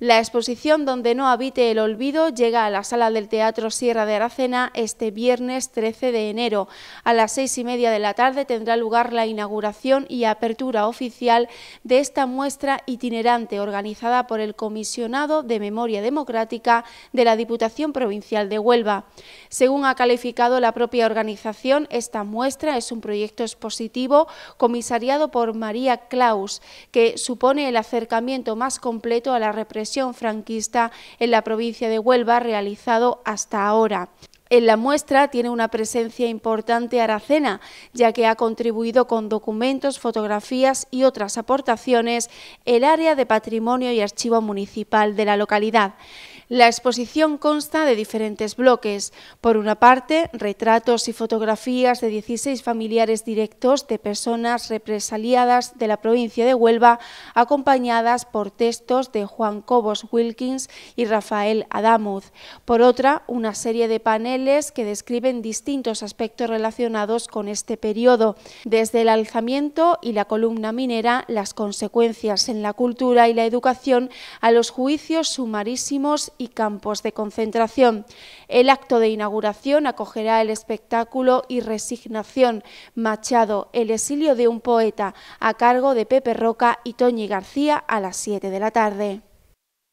La exposición Donde no habite el olvido llega a la sala del Teatro Sierra de Aracena este viernes 13 de enero. A las seis y media de la tarde tendrá lugar la inauguración y apertura oficial de esta muestra itinerante organizada por el Comisionado de Memoria Democrática de la Diputación Provincial de Huelva. Según ha calificado la propia organización, esta muestra es un proyecto expositivo comisariado por María Claus, que supone el acercamiento más completo a la represión franquista en la provincia de Huelva realizado hasta ahora. En la muestra tiene una presencia importante Aracena, ya que ha contribuido con documentos, fotografías y otras aportaciones el área de patrimonio y archivo municipal de la localidad. La exposición consta de diferentes bloques. Por una parte, retratos y fotografías de 16 familiares directos de personas represaliadas de la provincia de Huelva, acompañadas por textos de Juan Cobos Wilkins y Rafael Adamuz. Por otra, una serie de paneles que describen distintos aspectos relacionados con este periodo, desde el alzamiento y la columna minera, las consecuencias en la cultura y la educación, a los juicios sumarísimos y campos de concentración. El acto de inauguración acogerá el espectáculo y resignación Machado, el exilio de un poeta, a cargo de Pepe Roca y Toñi García a las siete de la tarde.